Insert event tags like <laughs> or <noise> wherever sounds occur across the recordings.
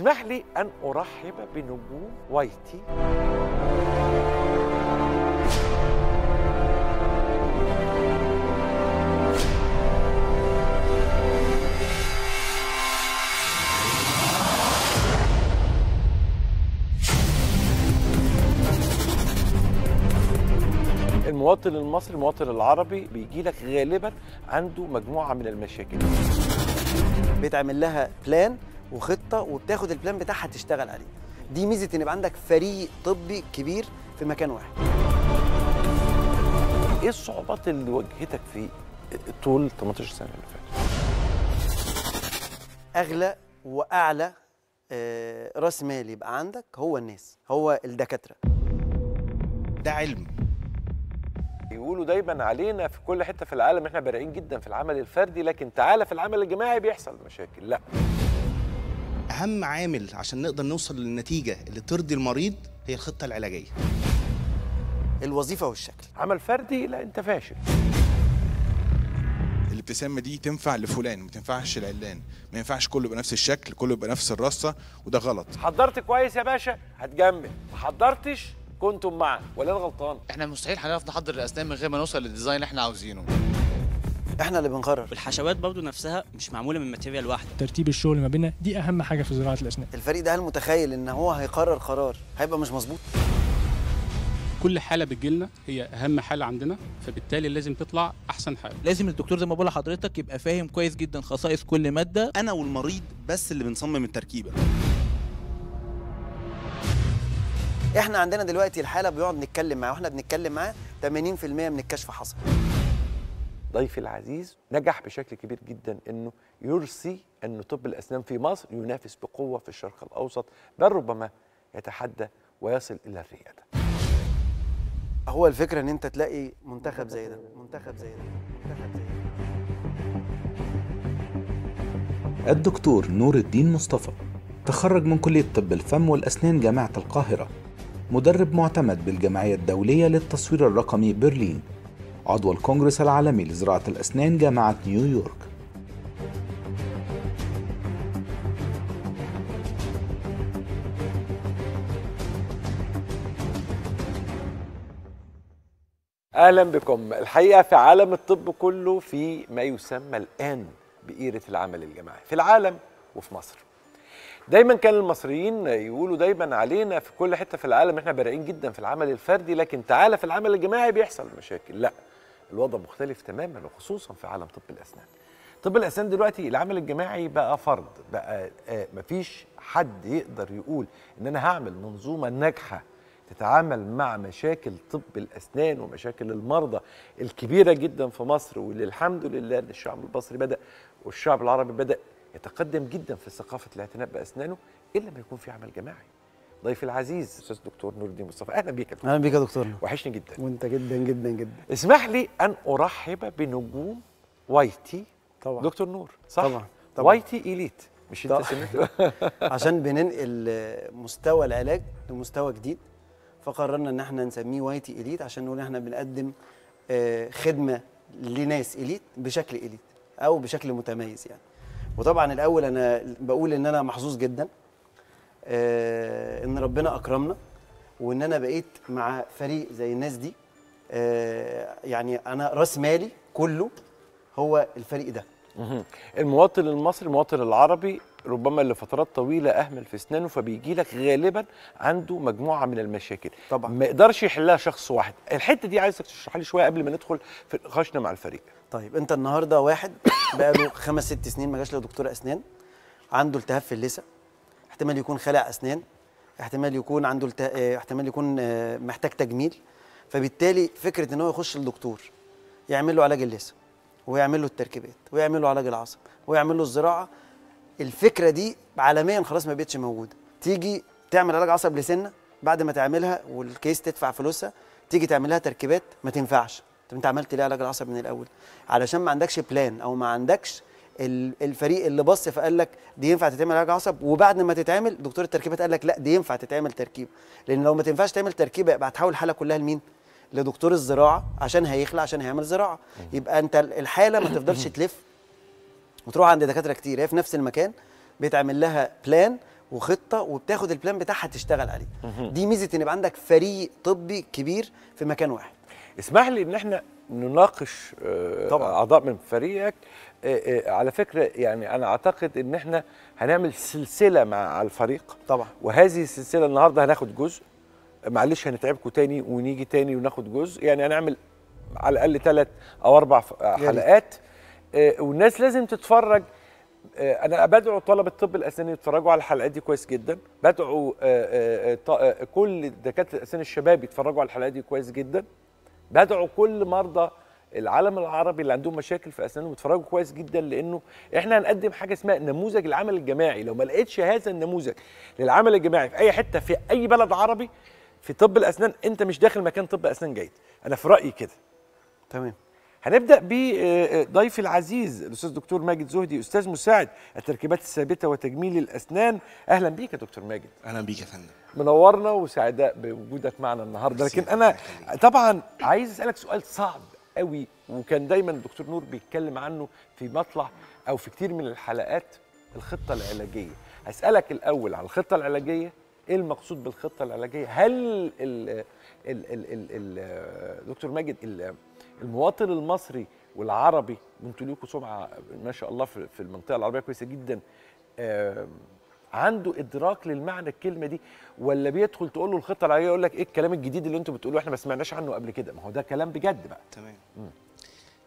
اسمح لي أن أرحب بنجوم وايتي المواطن المصري المواطن العربي بيجي لك غالبا عنده مجموعه من المشاكل بيتعمل لها بلان وخطه وبتاخد البلان بتاعها تشتغل عليه دي ميزه ان يبقى عندك فريق طبي كبير في مكان واحد ايه الصعوبات اللي واجهتك في طول 18 سنه اللي فاتت اغلى واعلى آه، راس مال يبقى عندك هو الناس هو الدكاتره ده علم يقولوا دايما علينا في كل حته في العالم احنا بارعين جدا في العمل الفردي لكن تعالى في العمل الجماعي بيحصل مشاكل لا اهم عامل عشان نقدر نوصل للنتيجه اللي ترضي المريض هي الخطه العلاجيه الوظيفه والشكل عمل فردي لا انت فاشل الابتسامه دي تنفع لفلان ما تنفعش لعلان ما ينفعش كله يبقى نفس الشكل كله يبقى نفس الرصه وده غلط حضرت كويس يا باشا هتجمل ما حضرتش كنتم معا ولا انا غلطان احنا مستحيل هنعرف نحضر الاسنان من غير ما نوصل للديزاين اللي احنا عاوزينه احنا اللي بنقرر والحشوات برضه نفسها مش معموله من ماتيريال واحده ترتيب الشغل ما بيننا دي اهم حاجه في زراعه الاسنان الفريق ده هل متخيل ان هو هيقرر قرار هيبقى مش مظبوط كل حاله بتجيلنا هي اهم حاله عندنا فبالتالي لازم تطلع احسن حاله لازم الدكتور زي ما بقول لحضرتك يبقى فاهم كويس جدا خصائص كل ماده انا والمريض بس اللي بنصمم التركيبه احنا عندنا دلوقتي الحاله بيقعد نتكلم معاه واحنا بنتكلم معاه 80% من الكشف حصل ضيفي العزيز نجح بشكل كبير جدا انه يرسي ان طب الاسنان في مصر ينافس بقوه في الشرق الاوسط بل ربما يتحدى ويصل الى الرياده. هو الفكره ان انت تلاقي منتخب زي ده، منتخب زي ده، منتخب زي ده. الدكتور نور الدين مصطفى تخرج من كليه طب الفم والاسنان جامعه القاهره. مدرب معتمد بالجمعيه الدوليه للتصوير الرقمي برلين عضو الكونغرس العالمي لزراعة الأسنان جامعة نيويورك اهلا بكم الحقيقه في عالم الطب كله في ما يسمى الان بقيره العمل الجماعي في العالم وفي مصر دايما كان المصريين يقولوا دايما علينا في كل حته في العالم احنا بارعين جدا في العمل الفردي لكن تعالى في العمل الجماعي بيحصل مشاكل لا الوضع مختلف تماما وخصوصا في عالم طب الاسنان طب الاسنان دلوقتي العمل الجماعي بقى فرض بقى آه، مفيش حد يقدر يقول ان انا هعمل منظومه ناجحه تتعامل مع مشاكل طب الاسنان ومشاكل المرضى الكبيره جدا في مصر واللي الحمد لله ان الشعب المصري بدا والشعب العربي بدا يتقدم جدا في ثقافه الاعتناء باسنانه الا ما يكون في عمل جماعي ضيفي العزيز استاذ دكتور نور الدين مصطفى اهلا بيك يا دكتور اهلا بيك يا دكتور وحشني جدا وانت جدا جدا جدا اسمح لي ان ارحب بنجوم واي تي طبعا دكتور نور صح طبعا, طبعا. واي تي اليت مش انت <laughs> عشان بننقل مستوى العلاج لمستوى جديد فقررنا ان احنا نسميه واي تي اليت عشان نقول احنا بنقدم آه، خدمه لناس اليت بشكل اليت او بشكل متميز يعني وطبعا الاول انا بقول ان انا محظوظ جدا آه، ان ربنا اكرمنا وان انا بقيت مع فريق زي الناس دي آه، يعني انا راس مالي كله هو الفريق ده المواطن المصري المواطن العربي ربما لفترات طويله اهمل في اسنانه فبيجي لك غالبا عنده مجموعه من المشاكل طبعا ما يقدرش يحلها شخص واحد الحته دي عايزك تشرحها لي شويه قبل ما ندخل في نقاشنا مع الفريق طيب انت النهارده واحد بقى له خمس ست سنين ما جاش لدكتور اسنان عنده التهاب في اللثه احتمال يكون خلع اسنان احتمال يكون عنده الته... آه، احتمال يكون آه، محتاج تجميل فبالتالي فكره ان هو يخش للدكتور يعمل له علاج اللثه ويعمل له التركيبات ويعمل له علاج العصب ويعمل له الزراعه الفكره دي عالميا خلاص ما بقتش موجوده تيجي تعمل علاج عصب لسنه بعد ما تعملها والكيس تدفع فلوسها تيجي تعملها تركيبات ما تنفعش طب انت عملت ليه علاج العصب من الاول علشان ما عندكش بلان او ما عندكش الفريق اللي بص فقال لك دي ينفع تتعمل علاج عصب وبعد ما تتعمل دكتور التركيبات قال لك لا دي ينفع تتعمل تركيب لان لو ما تنفعش تعمل تركيبه يبقى هتحول الحاله كلها لمين؟ لدكتور الزراعه عشان هيخلع عشان هيعمل زراعه يبقى انت الحاله ما تفضلش تلف وتروح عند دكاتره كتير هي في نفس المكان بيتعمل لها بلان وخطه وبتاخد البلان بتاعها تشتغل عليه دي ميزه ان يبقى عندك فريق طبي كبير في مكان واحد اسمح لي ان احنا نناقش آه، اعضاء من فريقك آه، آه، على فكره يعني انا اعتقد ان احنا هنعمل سلسله مع الفريق طبعا وهذه السلسله النهارده هناخد جزء معلش هنتعبكم تاني ونيجي تاني وناخد جزء يعني هنعمل على الاقل ثلاث او اربع حلقات والناس لازم تتفرج انا بدعو طلبه الطب الاسنان يتفرجوا على الحلقات دي كويس جدا بدعو كل دكاتره الاسنان الشباب يتفرجوا على الحلقات دي كويس جدا بدعو كل مرضى العالم العربي اللي عندهم مشاكل في اسنانهم يتفرجوا كويس جدا لانه احنا هنقدم حاجه اسمها نموذج العمل الجماعي لو ما لقيتش هذا النموذج للعمل الجماعي في اي حته في اي بلد عربي في طب الاسنان انت مش داخل مكان طب اسنان جيد انا في رايي كده تمام هنبدا بضيفي آه، آه، العزيز الاستاذ دكتور ماجد زهدي استاذ مساعد التركيبات الثابته وتجميل الاسنان اهلا بيك يا دكتور ماجد اهلا بيك يا فندم منورنا وسعداء بوجودك معنا النهارده لكن انا طبعا عايز اسالك سؤال صعب قوي وكان دايما الدكتور نور بيتكلم عنه في مطلع او في كتير من الحلقات الخطه العلاجيه هسالك الاول على الخطه العلاجيه ايه المقصود بالخطه العلاجيه هل ال دكتور ماجد المواطن المصري والعربي انتوا ليكم سمعه ما شاء الله في المنطقه العربيه كويسه جدا عنده ادراك للمعنى الكلمه دي ولا بيدخل تقول له الخطه العاديه يقول لك ايه الكلام الجديد اللي انتوا بتقولوه احنا ما سمعناش عنه قبل كده ما هو ده كلام بجد بقى تمام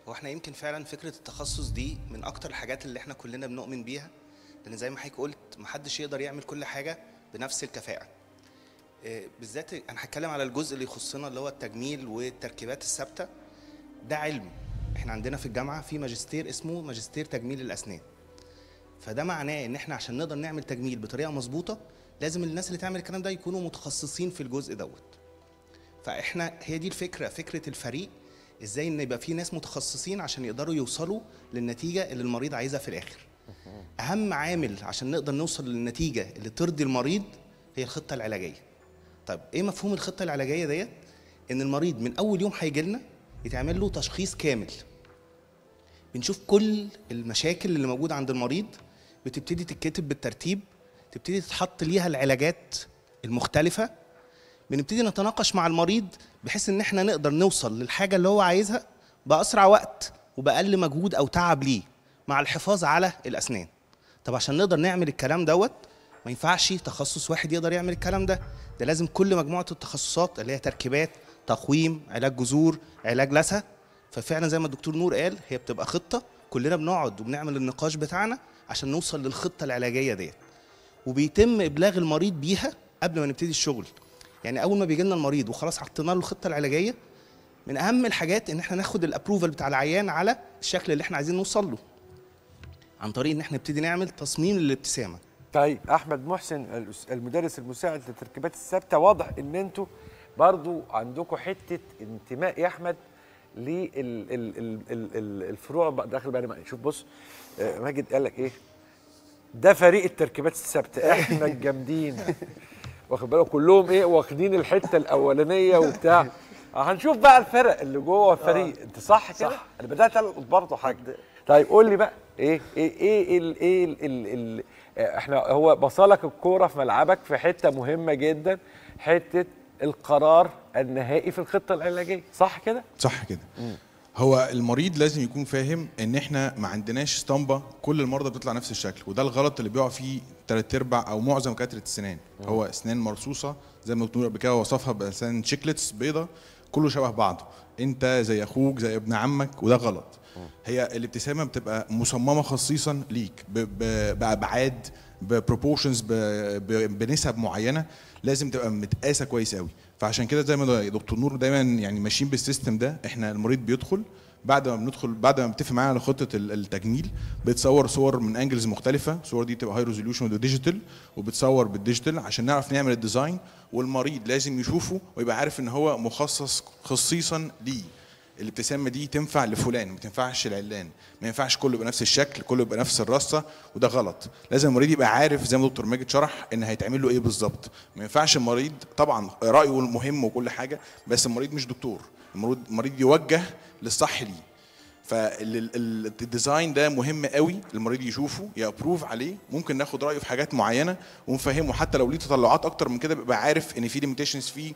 هو احنا يمكن فعلا فكره التخصص دي من اكتر الحاجات اللي احنا كلنا بنؤمن بيها لان زي ما حضرتك قلت محدش يقدر يعمل كل حاجه بنفس الكفاءه آه، بالذات انا هتكلم على الجزء اللي يخصنا اللي هو التجميل والتركيبات الثابته ده علم احنا عندنا في الجامعه في ماجستير اسمه ماجستير تجميل الاسنان فده معناه ان احنا عشان نقدر نعمل تجميل بطريقه مظبوطه لازم الناس اللي تعمل الكلام ده يكونوا متخصصين في الجزء دوت فاحنا هي دي الفكره فكره الفريق ازاي ان يبقى في ناس متخصصين عشان يقدروا يوصلوا للنتيجه اللي المريض عايزها في الاخر اهم عامل عشان نقدر نوصل للنتيجه اللي ترضي المريض هي الخطه العلاجيه طيب ايه مفهوم الخطه العلاجيه ديت ان المريض من اول يوم هيجي لنا يتعمل له تشخيص كامل بنشوف كل المشاكل اللي موجوده عند المريض بتبتدي تتكتب بالترتيب تبتدي تتحط ليها العلاجات المختلفة بنبتدي نتناقش مع المريض بحيث ان احنا نقدر نوصل للحاجة اللي هو عايزها بأسرع وقت وبأقل مجهود أو تعب ليه مع الحفاظ على الأسنان طب عشان نقدر نعمل الكلام دوت ما ينفعش تخصص واحد يقدر يعمل الكلام ده ده لازم كل مجموعة التخصصات اللي هي تركيبات تقويم علاج جذور علاج لثة ففعلا زي ما الدكتور نور قال هي بتبقى خطة كلنا بنقعد وبنعمل النقاش بتاعنا عشان نوصل للخطه العلاجيه ديت وبيتم ابلاغ المريض بيها قبل ما نبتدي الشغل يعني اول ما بيجي لنا المريض وخلاص حطينا له الخطه العلاجيه من اهم الحاجات ان احنا ناخد الابروفل بتاع العيان على الشكل اللي احنا عايزين نوصل له عن طريق ان احنا نبتدي نعمل تصميم للابتسامه طيب احمد محسن المدرس المساعد للتركيبات الثابته واضح ان انتوا برضو عندكم حته انتماء يا احمد للفروع داخل بقى نشوف بص آه، ماجد قال لك ايه ده فريق التركيبات الثابته <laughs> احنا الجامدين واخد بالك كلهم ايه واخدين الحته الاولانيه وبتاع هنشوف بقى الفرق اللي جوه الفريق آه. انت صح كده صح. انا بدات القط برضه حاجه طيب قول لي بقى ايه ايه ايه ال ايه ال إيه ال إيه ال آه، احنا هو بصلك الكوره في ملعبك في حته مهمه جدا حته القرار النهائي في الخطه العلاجيه صح كده صح كده هو المريض لازم يكون فاهم ان احنا ما عندناش اسطمبه كل المرضى بتطلع نفس الشكل وده الغلط اللي بيقع فيه ثلاث ارباع او معظم كتره السنان هو اسنان مرصوصه زي ما بتقول قبل كده وصفها باسنان شيكلتس بيضه كله شبه بعضه انت زي اخوك زي ابن عمك وده غلط هي الابتسامه بتبقى مصممه خصيصا ليك بابعاد ببروبورشنز بنسب معينه لازم تبقى متقاسه كويس قوي فعشان كده زي ما دكتور نور دايما يعني ماشيين بالسيستم ده احنا المريض بيدخل بعد ما بندخل بعد ما بنتفق معاه على خطه التجميل بتصور صور من انجلز مختلفه الصور دي تبقى هاي ريزوليوشن وديجيتال وبتصور بالديجيتال عشان نعرف نعمل الديزاين والمريض لازم يشوفه ويبقى عارف ان هو مخصص خصيصا ليه الابتسامه دي تنفع لفلان ما تنفعش لعلان ما ينفعش كله بنفس الشكل كله بنفس الرصه وده غلط لازم المريض يبقى عارف زي ما دكتور ماجد شرح ان هيتعمل له ايه بالظبط ما ينفعش المريض طبعا رايه مهم وكل حاجه بس المريض مش دكتور المريض المريض يوجه للصح ليه فالديزاين ده مهم قوي المريض يشوفه يابروف عليه ممكن ناخد رايه في حاجات معينه ونفهمه حتى لو ليه تطلعات اكتر من كده بيبقى عارف ان في ليميتيشنز فيه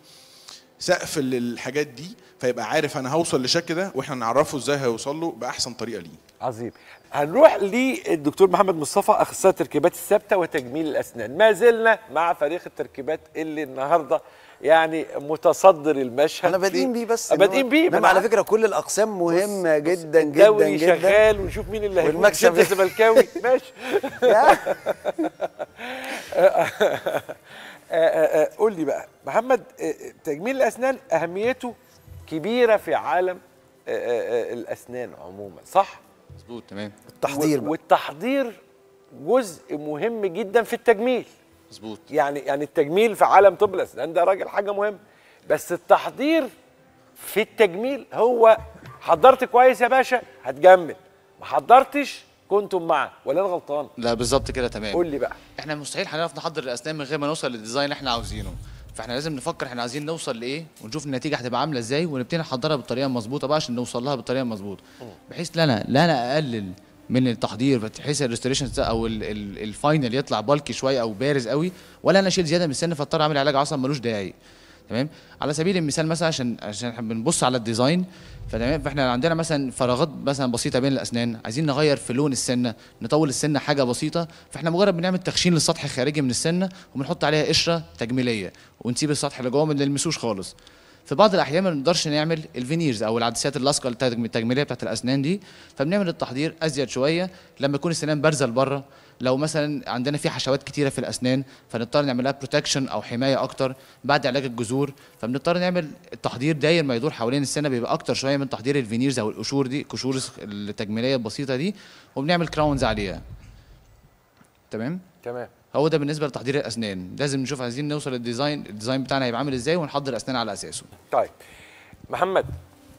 سقف للحاجات دي فيبقى عارف انا هوصل لشكل ده واحنا نعرفه ازاي هيوصل له باحسن طريقه ليه. عظيم. هنروح للدكتور محمد مصطفى اخصائي التركيبات الثابته وتجميل الاسنان، ما زلنا مع فريق التركيبات اللي النهارده يعني متصدر المشهد انا بادئين بيه بس بادئين بيه انما على فكره كل الاقسام مهمه جدا جدا جدا. جدا شغال ونشوف مين اللي والمكسب الزملكاوي <laughs> ماشي <laughs> <laughs> آه، آه، آه، قول لي بقى محمد تجميل الاسنان اهميته كبيره في عالم الاسنان عموما صح مظبوط تمام التحضير بقى. والتحضير جزء مهم جدا في التجميل مظبوط يعني يعني التجميل في عالم طب الاسنان ده راجل حاجه مهمه بس التحضير في التجميل هو حضرت كويس يا باشا هتجمل ما حضرتش كنتم معه ولا انا غلطان لا بالظبط كده تمام قول لي بقى احنا مستحيل هنعرف نحضر الاسنان من غير ما نوصل للديزاين اللي احنا عاوزينه فاحنا لازم نفكر احنا عايزين نوصل لايه ونشوف النتيجه هتبقى عامله ازاي ونبتدي نحضرها بالطريقه المظبوطه بقى عشان نوصل لها بالطريقه المظبوطه بحيث لا انا لا انا اقلل من التحضير بحيث الريستوريشن او الفاينل يطلع بالكي شويه او بارز قوي ولا انا اشيل زياده من السن فاضطر اعمل علاج عصب ملوش داعي تمام على سبيل المثال مثلا عشان عشان احنا بنبص على الديزاين فتمام فاحنا عندنا مثلا فراغات مثلا بسيطه بين الاسنان عايزين نغير في لون السنه نطول السنه حاجه بسيطه فاحنا مجرد بنعمل تخشين للسطح الخارجي من السنه وبنحط عليها قشره تجميليه ونسيب السطح اللي جوه ما نلمسوش خالص في بعض الاحيان ما بنقدرش نعمل الفينيرز او العدسات اللاصقه التجميليه بتاعت الاسنان دي فبنعمل التحضير ازيد شويه لما يكون السنان بارزه لبره لو مثلا عندنا في حشوات كتيره في الاسنان فنضطر نعمل لها بروتكشن او حمايه اكتر بعد علاج الجذور فبنضطر نعمل التحضير داير ما يدور حوالين السنه بيبقى اكتر شويه من تحضير الفينيرز او القشور دي قشور التجميليه البسيطه دي وبنعمل كراونز عليها تمام تمام هو ده بالنسبه لتحضير الاسنان لازم نشوف عايزين نوصل للديزاين الديزاين بتاعنا هيبقى عامل ازاي ونحضر الاسنان على اساسه طيب محمد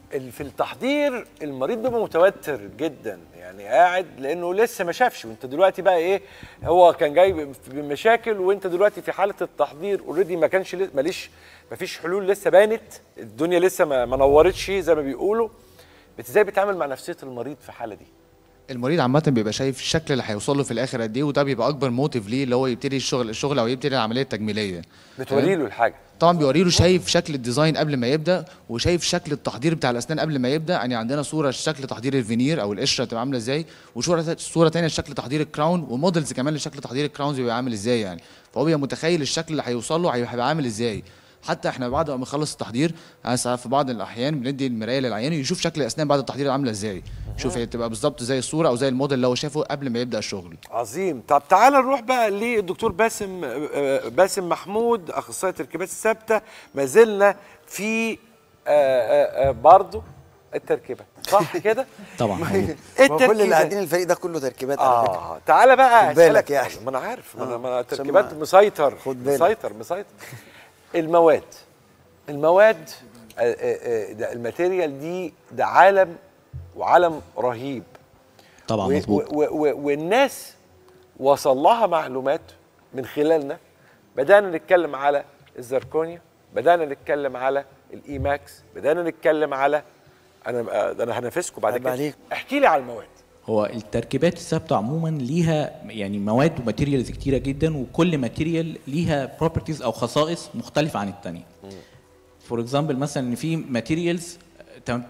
في التحضير المريض بيبقى متوتر جدا يعني قاعد لانه لسه ما شافش وانت دلوقتي بقى ايه هو كان جاي بمشاكل وانت دلوقتي في حاله التحضير اوريدي ما كانش ماليش ما فيش حلول لسه بانت الدنيا لسه ما نورتش زي ما بيقولوا ازاي بتتعامل مع نفسيه المريض في الحاله دي المريض عامه بيبقى شايف الشكل اللي هيوصل له في الاخر قد ايه وده بيبقى اكبر موتيف ليه اللي هو يبتدي الشغل الشغل او يبتدي العمليه التجميليه بتوري له الحاجه طبعا بيوري له شايف شكل الديزاين قبل ما يبدا وشايف شكل التحضير بتاع الاسنان قبل ما يبدا يعني عندنا صوره شكل تحضير الفينير او القشره تبقى عامله ازاي وصوره صوره ثانيه شكل تحضير الكراون ومودلز كمان لشكل تحضير الكراونز بيبقى عامل ازاي يعني فهو بيبقى متخيل الشكل اللي هيوصل له هيبقى عامل ازاي حتى احنا بعد ما بنخلص التحضير يعني في بعض الاحيان بندي المرايه للعيان يشوف شكل الاسنان بعد التحضير عامله ازاي شوف هي تبقى بالظبط زي الصوره او زي الموديل اللي هو شافه قبل ما يبدا الشغل عظيم طب تعال نروح بقى للدكتور باسم آه، باسم محمود اخصائي التركيبات الثابته ما زلنا في آه، آه، برضه التركيبه صح <laughs> كده طبعا <laughs> كل اللي قاعدين الفريق ده كله تركيبات اه تعالى بقى خد بالك يعني ما انا عارف ما انا التركيبات مسيطر مسيطر مسيطر المواد المواد آه، آه، آه، ده الماتيريال دي ده عالم وعالم رهيب طبعا مظبوط والناس وصل لها معلومات من خلالنا بدانا نتكلم على الزركونيا بدانا نتكلم على الايماكس بدانا نتكلم على انا ده انا هنافسكم بعد كده احكي لي على المواد هو التركيبات الثابته عموما ليها يعني مواد وماتيريالز كتيره جدا وكل ماتيريال ليها بروبرتيز او خصائص مختلفه عن الثانيه فور اكزامبل مثلا ان في ماتيريالز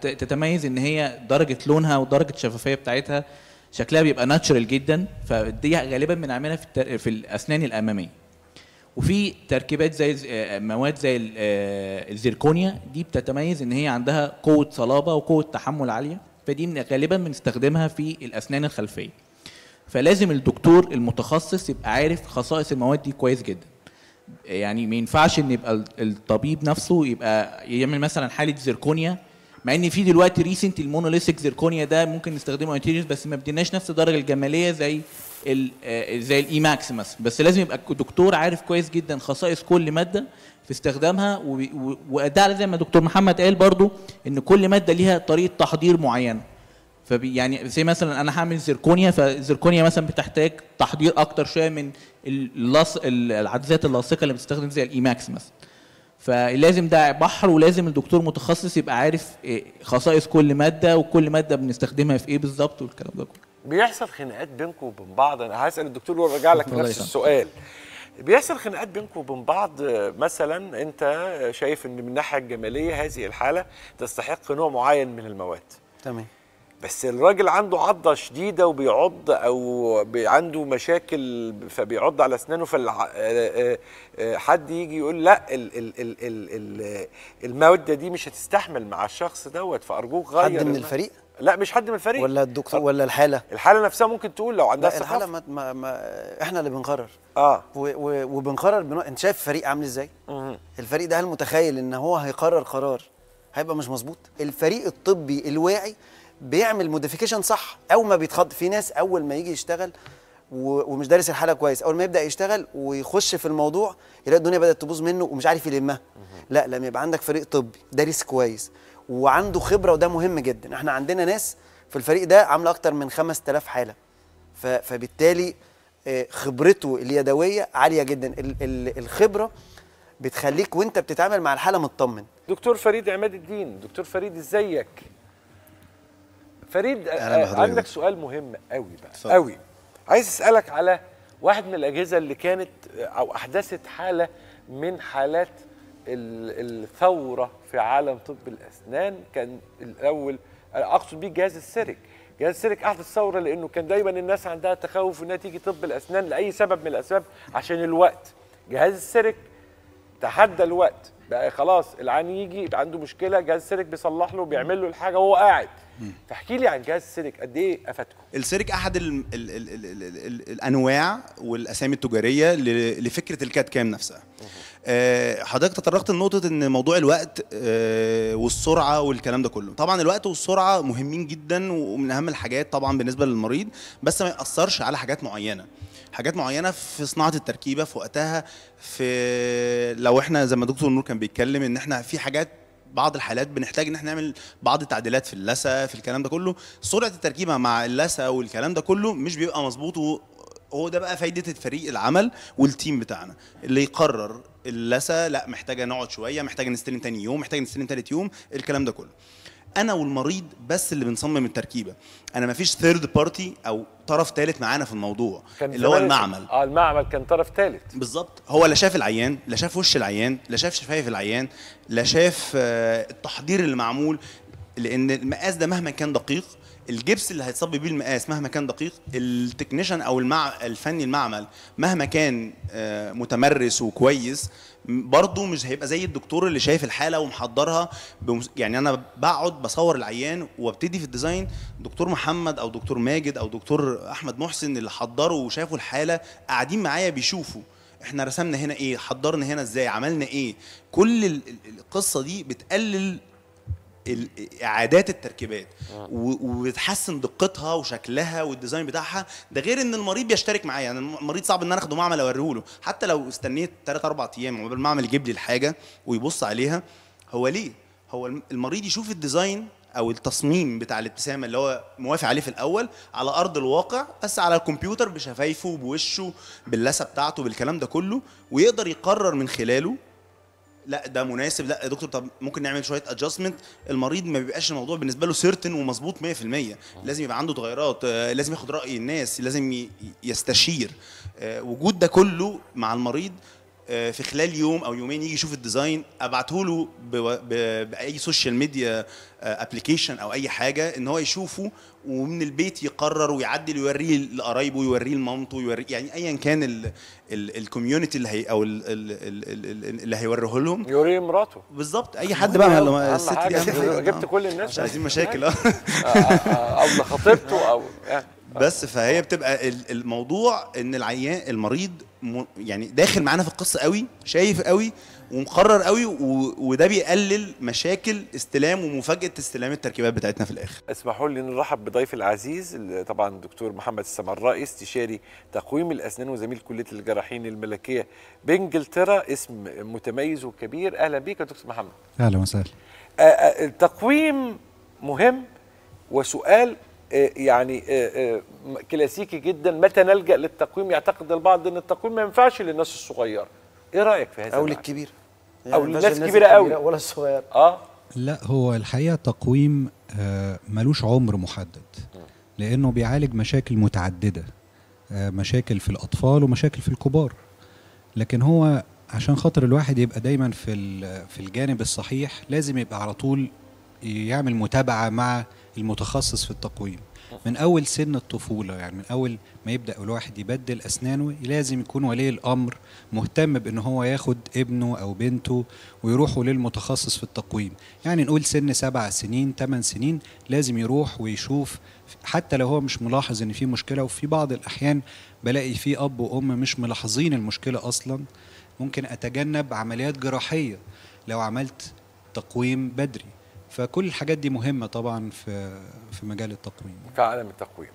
تتميز ان هي درجه لونها ودرجه الشفافيه بتاعتها شكلها بيبقى ناتشرال جدا فدي غالبا بنعملها في في الاسنان الاماميه وفي تركيبات زي آه، مواد زي آه، الزيركونيا دي بتتميز ان هي عندها قوه صلابه وقوه تحمل عاليه فدي من غالبا بنستخدمها في الاسنان الخلفيه فلازم الدكتور المتخصص يبقى عارف خصائص المواد دي كويس جدا يعني ما ينفعش ان يبقى الطبيب نفسه يبقى يعمل مثلا حاله زيركونيا مع ان في دلوقتي ريسنت المونوليسك زيركونيا ده ممكن نستخدمه بس ما بديناش نفس الدرجه الجماليه زي آه، زي الاي ماكس مثلا بس لازم يبقى الدكتور عارف كويس جدا خصائص كل ماده في استخدامها وده زي ما دكتور محمد قال برضو ان كل ماده ليها طريقه تحضير معينه فبي يعني زي مثلا انا هعمل زركونيا فالزركونيا مثلا بتحتاج تحضير اكتر شويه من اللص العدسات اللاصقه اللي بتستخدم زي الايماكس مثلا فلازم ده بحر ولازم الدكتور متخصص يبقى عارف آه، خصائص كل ماده وكل ماده بنستخدمها في ايه بالظبط والكلام ده كله بيحصل خناقات بينكم وبين بعض انا هسال الدكتور وارجع لك نفس السؤال بيحصل خناقات بينكم وبين بعض مثلا انت شايف ان من الناحيه الجماليه هذه الحاله تستحق نوع معين من المواد تمام بس الراجل عنده عضه شديده وبيعض او عنده مشاكل فبيعض على اسنانه فالع... آه، آه، آه، حد يجي يقول لا ال... ال... ال... ال... الماده دي مش هتستحمل مع الشخص دوت فارجوك غير حد من الفريق لا مش حد من الفريق ولا الدكتور ولا الحاله الحاله نفسها ممكن تقول لو عندها صحه الحاله ما, ما, ما احنا اللي بنقرر اه وبنقرر بنو... انت شايف الفريق عامل ازاي الفريق ده هل متخيل ان هو هيقرر قرار هيبقى مش مظبوط الفريق الطبي الواعي بيعمل موديفيكيشن صح او ما بيتخض في ناس اول ما يجي يشتغل و... ومش دارس الحاله كويس اول ما يبدا يشتغل ويخش في الموضوع يلاقي الدنيا بدات تبوظ منه ومش عارف يلمها لا لما يبقى عندك فريق طبي دارس كويس وعنده خبره وده مهم جدا احنا عندنا ناس في الفريق ده عامله اكتر من 5000 حاله فبالتالي آه، خبرته اليدويه عاليه جدا الخبره بتخليك وانت بتتعامل مع الحاله مطمن دكتور فريد عماد الدين دكتور فريد ازيك فريد آه، عندك سؤال مهم قوي بقى قوي عايز اسالك على واحد من الاجهزه اللي كانت آه، او احدثت حاله من حالات الثوره في عالم طب الاسنان كان الاول اقصد بيه جهاز السيرك جهاز السيرك احدث ثوره لانه كان دايما الناس عندها تخوف انها تيجي طب الاسنان لاي سبب من الاسباب عشان الوقت جهاز السيرك تحدى الوقت بقى خلاص العين يجي يبقى عنده مشكله جهاز سيرك بيصلح له بيعمل له الحاجه وهو قاعد فاحكي لي عن جهاز سيرك قد ايه افادكم السيرك احد الـ الـ الـ الـ الـ الـ الانواع والاسامي التجاريه لفكره الكات كام نفسها آه، حضرتك تطرقت لنقطه ان موضوع الوقت آه، والسرعه والكلام ده كله طبعا الوقت والسرعه مهمين جدا ومن اهم الحاجات طبعا بالنسبه للمريض بس ما ياثرش على حاجات معينه حاجات معينه في صناعه التركيبه في وقتها في لو احنا زي ما دكتور نور كان بيتكلم ان احنا في حاجات بعض الحالات بنحتاج ان احنا نعمل بعض التعديلات في اللثه في الكلام ده كله سرعه التركيبه مع اللثه والكلام ده كله مش بيبقى مظبوط هو ده بقى فايده فريق العمل والتيم بتاعنا اللي يقرر اللثه لا محتاجه نقعد شويه محتاجه نستلم تاني يوم محتاجه نستلم تالت يوم الكلام ده كله انا والمريض بس اللي بنصمم التركيبه انا ما فيش ثيرد بارتي او طرف ثالث معانا في الموضوع اللي هو المعمل اه المعمل كان طرف ثالث بالظبط هو لا شاف العيان لا شاف وش العيان لا شاف شفايف العيان لا شاف آه، التحضير اللي معمول لان المقاس ده مهما كان دقيق الجبس اللي هيتصب بيه المقاس مهما كان دقيق التكنيشن او المع... الفني المعمل مهما كان آه، متمرس وكويس برضه مش هيبقى زي الدكتور اللي شايف الحاله ومحضرها بمس... يعني انا بقعد بصور العيان وابتدي في الديزاين دكتور محمد او دكتور ماجد او دكتور احمد محسن اللي حضروا وشافوا الحاله قاعدين معايا بيشوفوا احنا رسمنا هنا ايه حضرنا هنا ازاي عملنا ايه كل القصه دي بتقلل اعادات التركيبات آه. وبتحسن دقتها وشكلها والديزاين بتاعها ده غير ان المريض بيشترك معايا يعني المريض صعب ان انا اخده معمل اوريه له حتى لو استنيت 3 4 ايام قبل المعمل يجيب لي الحاجه ويبص عليها هو ليه هو المريض يشوف الديزاين او التصميم بتاع الابتسامه اللي هو موافق عليه في الاول على ارض الواقع بس على الكمبيوتر بشفايفه بوشه باللثه بتاعته بالكلام ده كله ويقدر يقرر من خلاله لا ده مناسب لا يا دكتور طب ممكن نعمل شويه ادجستمنت المريض ما بيبقاش الموضوع بالنسبه له سيرتن ومظبوط 100% آه. لازم يبقى عنده تغيرات آه، لازم ياخد راي الناس لازم يستشير آه، وجود ده كله مع المريض آه، في خلال يوم او يومين يجي يشوف الديزاين ابعته له باي سوشيال ميديا ابلكيشن او اي حاجه ان هو يشوفه ومن البيت يقرر ويعدل ويوريه لقرايبه يوريه لمامته يوريه يعني ايا كان الكوميونتي اللي هي او اللي هيوريه لهم يوريه مراته بالظبط اي حد بقى لما الست دي جبت كل الناس مش عايزين مشاكل اه, آه،, آه، او لخطيبته او يعني بس فهي بتبقى الموضوع ان العيان المريض يعني داخل معانا في القصه قوي شايف قوي ومقرر قوي وده بيقلل مشاكل استلام ومفاجاه استلام التركيبات بتاعتنا في الاخر. اسمحوا لي نرحب بضيف العزيز طبعا الدكتور محمد السمراء استشاري تقويم الاسنان وزميل كليه الجراحين الملكيه بانجلترا اسم متميز وكبير اهلا بيك يا دكتور محمد. اهلا وسهلا. التقويم مهم وسؤال آه، يعني آه، آه، كلاسيكي جدا متى نلجا للتقويم يعتقد البعض ان التقويم ما ينفعش للناس الصغيره ايه رايك في هذا او للكبير يعني او للناس الكبيره قوي ولا الصغير اه لا هو الحقيقه تقويم ملوش عمر محدد لانه بيعالج مشاكل متعدده مشاكل في الاطفال ومشاكل في الكبار لكن هو عشان خاطر الواحد يبقى دايما في في الجانب الصحيح لازم يبقى على طول يعمل متابعه مع المتخصص في التقويم من اول سن الطفوله يعني من اول ما يبدا الواحد يبدل اسنانه لازم يكون ولي الامر مهتم بان هو ياخد ابنه او بنته ويروحوا للمتخصص في التقويم يعني نقول سن سبع سنين ثمان سنين لازم يروح ويشوف حتى لو هو مش ملاحظ ان في مشكله وفي بعض الاحيان بلاقي في اب وام مش ملاحظين المشكله اصلا ممكن اتجنب عمليات جراحيه لو عملت تقويم بدري فكل الحاجات دي مهمه طبعا في في مجال التقويم في عالم التقويم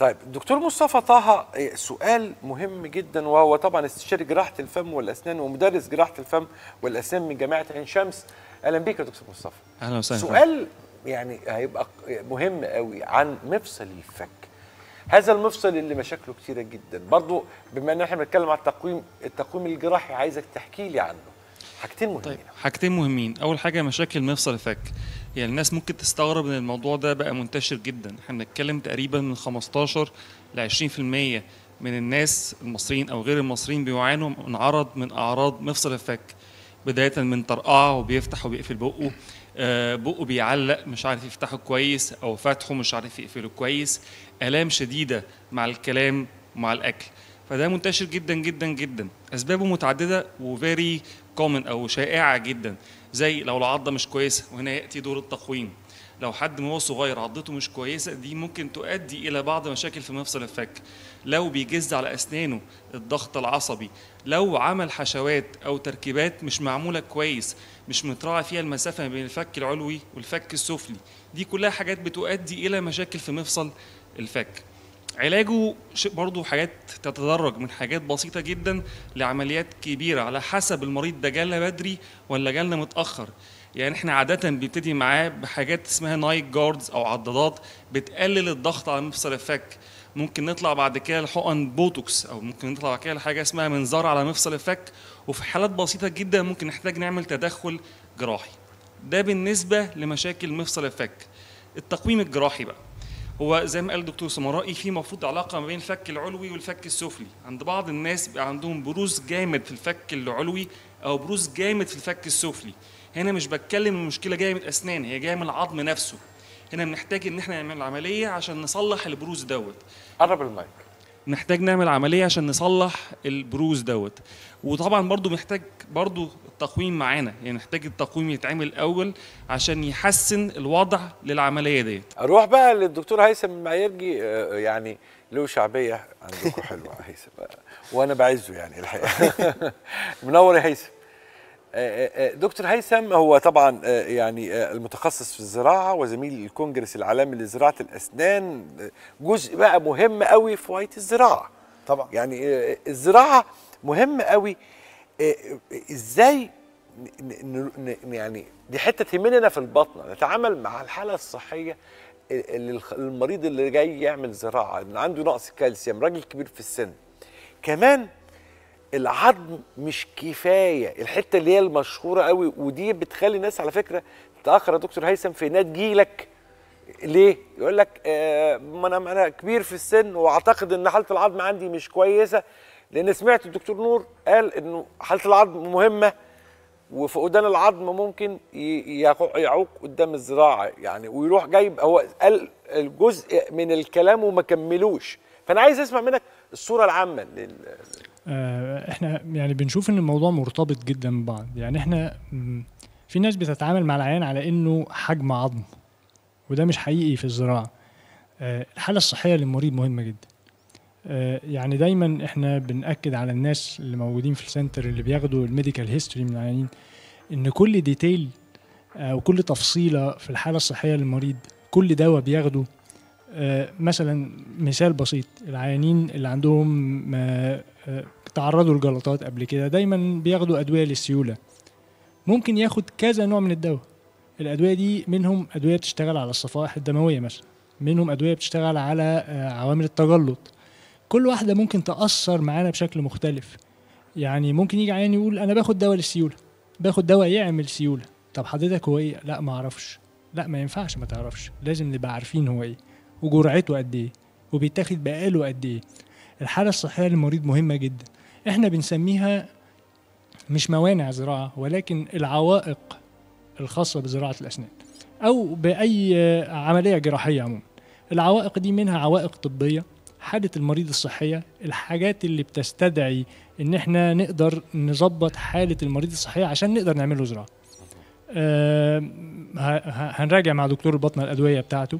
طيب دكتور مصطفى طه سؤال مهم جدا وهو طبعا استشاري جراحه الفم والاسنان ومدرس جراحه الفم والاسنان من جامعه عين شمس اهلا بيك يا دكتور مصطفى اهلا وسهلا سؤال يعني هيبقى مهم قوي عن مفصل الفك هذا المفصل اللي مشاكله كتيره جدا برضو بما ان احنا بنتكلم على التقويم التقويم الجراحي عايزك تحكي لي عنه حاجتين مهمين طيب حاجتين مهمين اول حاجه مشاكل مفصل الفك يعني الناس ممكن تستغرب ان الموضوع ده بقى منتشر جدا احنا بنتكلم تقريبا من 15 ل 20% من الناس المصريين او غير المصريين بيعانوا من عرض من اعراض مفصل الفك بدايه من طرقعه وبيفتح وبيقفل بقه آه، بقه بيعلق مش عارف يفتحه كويس او فاتحه مش عارف يقفله كويس الام شديده مع الكلام ومع الاكل فده منتشر جدا جدا جدا اسبابه متعدده وفيري كومن او شائعه جدا زي لو العضه مش كويسه وهنا ياتي دور التقويم لو حد وهو صغير عضته مش كويسه دي ممكن تؤدي الى بعض مشاكل في مفصل الفك لو بيجز على اسنانه الضغط العصبي لو عمل حشوات او تركيبات مش معموله كويس مش متراعي فيها المسافه بين الفك العلوي والفك السفلي دي كلها حاجات بتؤدي الى مشاكل في مفصل الفك علاجه برضه حاجات تتدرج من حاجات بسيطه جدا لعمليات كبيره على حسب المريض ده جالنا بدري ولا جالنا متاخر يعني احنا عاده بيبتدي معاه بحاجات اسمها نايت جاردز او عضادات بتقلل الضغط على مفصل الفك ممكن نطلع بعد كده لحقن بوتوكس او ممكن نطلع بعد كده لحاجه اسمها منظار على مفصل الفك وفي حالات بسيطه جدا ممكن نحتاج نعمل تدخل جراحي ده بالنسبه لمشاكل مفصل الفك التقويم الجراحي بقى هو زي ما قال الدكتور سمرائي في مفروض علاقه ما بين الفك العلوي والفك السفلي عند بعض الناس بيبقى عندهم بروز جامد في الفك العلوي او بروز جامد في الفك السفلي هنا مش بتكلم المشكله جايه من الاسنان هي جايه من العظم نفسه هنا بنحتاج ان احنا نعمل عمليه عشان نصلح البروز دوت قرب المايك محتاج نعمل عمليه عشان نصلح البروز دوت وطبعا برضو محتاج برضو التقويم معانا يعني محتاج التقويم يتعمل الاول عشان يحسن الوضع للعمليه ديت اروح بقى للدكتور هيثم المعيرجي آه، آه، يعني له شعبيه عندكم حلوه هيثم وانا بعزه يعني الحقيقه <laughs> منور يا هيثم آه، دكتور هيثم هو طبعا يعني المتخصص في الزراعه وزميل الكونجرس العالمي لزراعه الاسنان جزء بقى مهم قوي في وقت الزراعه طبعا يعني الزراعه مهم قوي إيه، إيه، ازاي يعني دي حته انا في البطنه نتعامل مع الحاله الصحيه للمريض اللي جاي يعمل زراعه عنده نقص كالسيوم راجل كبير في السن كمان العظم مش كفايه الحته اللي هي المشهوره قوي ودي بتخلي الناس على فكره تتاخر يا دكتور هيثم في انها لك ليه؟ يقول لك آه ما انا انا كبير في السن واعتقد ان حاله العظم عندي مش كويسه لان سمعت الدكتور نور قال انه حاله العظم مهمه وفقدان العظم ممكن يعوق قدام الزراعه يعني ويروح جايب هو قال الجزء من الكلام وما كملوش فانا عايز اسمع منك الصوره العامه لل... آه، احنا يعني بنشوف ان الموضوع مرتبط جدا ببعض يعني احنا في ناس بتتعامل مع العيان على انه حجم عظم وده مش حقيقي في الزراعه آه، الحاله الصحيه للمريض مهمه جدا آه، يعني دايما احنا بنأكد على الناس اللي موجودين في السنتر اللي بياخدوا الميديكال هيستوري من العيانين ان كل ديتيل او كل تفصيله في الحاله الصحيه للمريض كل دواء بياخده آه، مثلا مثال بسيط العيانين اللي عندهم آه، تعرضوا لجلطات قبل كده دايما بياخدوا ادويه للسيوله ممكن ياخد كذا نوع من الدواء الادويه دي منهم ادويه بتشتغل على الصفائح الدمويه مثلا منهم ادويه بتشتغل على عوامل التجلط كل واحده ممكن تاثر معانا بشكل مختلف يعني ممكن يجي عيان يقول انا باخد دواء للسيوله باخد دواء يعمل سيوله طب حضرتك هو ايه لا ما اعرفش لا ما ينفعش ما تعرفش لازم نبقى عارفين هو ايه وجرعته قد ايه وبيتاخد بقاله قد ايه الحاله الصحيه للمريض مهمه جدا احنا بنسميها مش موانع زراعه ولكن العوائق الخاصه بزراعه الاسنان او باي عمليه جراحيه عموما العوائق دي منها عوائق طبيه حاله المريض الصحيه الحاجات اللي بتستدعي ان احنا نقدر نظبط حاله المريض الصحيه عشان نقدر نعمل له زراعه آه هنراجع مع دكتور البطنه الادويه بتاعته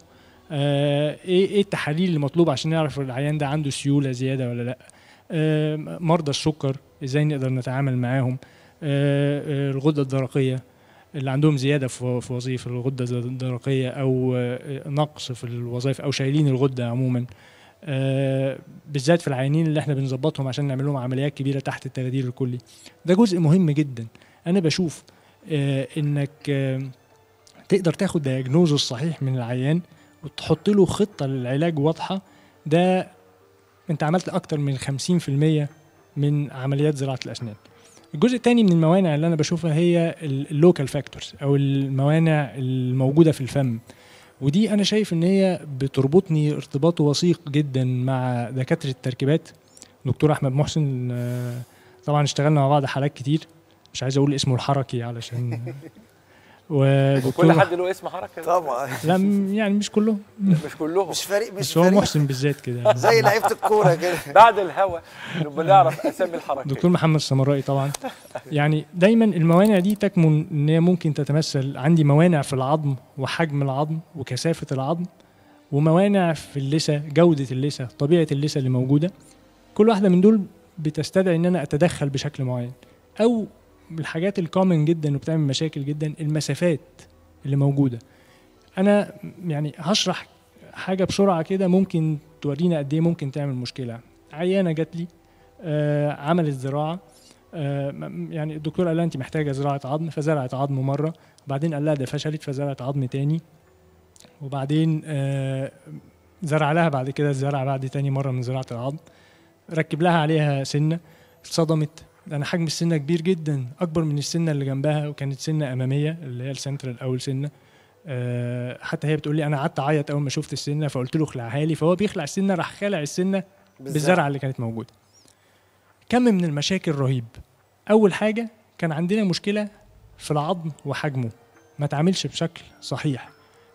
آه ايه ايه التحاليل المطلوبه عشان نعرف العيان ده عنده سيوله زياده ولا لا آه مرضى السكر ازاي نقدر نتعامل معاهم آه, آه، الغده الدرقيه اللي عندهم زياده في وظيفه الغده الدرقيه او آه، نقص في الوظائف او شايلين الغده عموما آه، بالذات في العيانين اللي احنا بنظبطهم عشان نعمل لهم عمليات كبيره تحت التخدير الكلي ده جزء مهم جدا انا بشوف آه، انك آه، تقدر تاخد دياجنوز الصحيح من العيان وتحط له خطه للعلاج واضحه ده انت عملت اكتر من 50% من عمليات زراعه الاسنان الجزء الثاني من الموانع اللي انا بشوفها هي اللوكال فاكتورز او الموانع الموجوده في الفم ودي انا شايف ان هي بتربطني ارتباط وثيق جدا مع دكاتره التركيبات دكتور احمد محسن آه، طبعا اشتغلنا مع بعض حالات كتير مش عايز اقول اسمه الحركي علشان <laughs> وكل حد له اسم حركه طبعا لا يعني مش كلهم مش كلهم مش فريق مش, مش هو فريق. محسن بالذات كده <laughs> زي لعيبه الكوره كده بعد الهوا بنعرف اسامي الحركه دكتور محمد السمرائي طبعا يعني دايما الموانع دي تكمن ان هي ممكن تتمثل عندي موانع في العظم وحجم العظم وكثافه العظم وموانع في اللسة جوده اللسة طبيعه اللسة اللي موجوده كل واحده من دول بتستدعي ان انا اتدخل بشكل معين او الحاجات الكومن جدا وبتعمل مشاكل جدا المسافات اللي موجوده انا يعني هشرح حاجه بسرعه كده ممكن تورينا قد ايه ممكن تعمل مشكله عيانه جات لي آه عملت زراعه آه يعني الدكتور قال لها انت محتاجه زراعه عظم فزرعت عظم مره وبعدين قال لها ده فشلت فزرعت عظم تاني وبعدين آه زرع لها بعد كده الزرع بعد تاني مره من زراعه العظم ركب لها عليها سنه اتصدمت انا حجم السنه كبير جدا اكبر من السنه اللي جنبها وكانت سنه اماميه اللي هي السنترال اول سنه آه، حتى هي بتقول لي انا قعدت اعيط اول ما شفت السنه فقلت له اخلعها لي فهو بيخلع السنه راح خلع السنه بالزرعه اللي كانت موجوده كم من المشاكل رهيب اول حاجه كان عندنا مشكله في العظم وحجمه ما تعاملش بشكل صحيح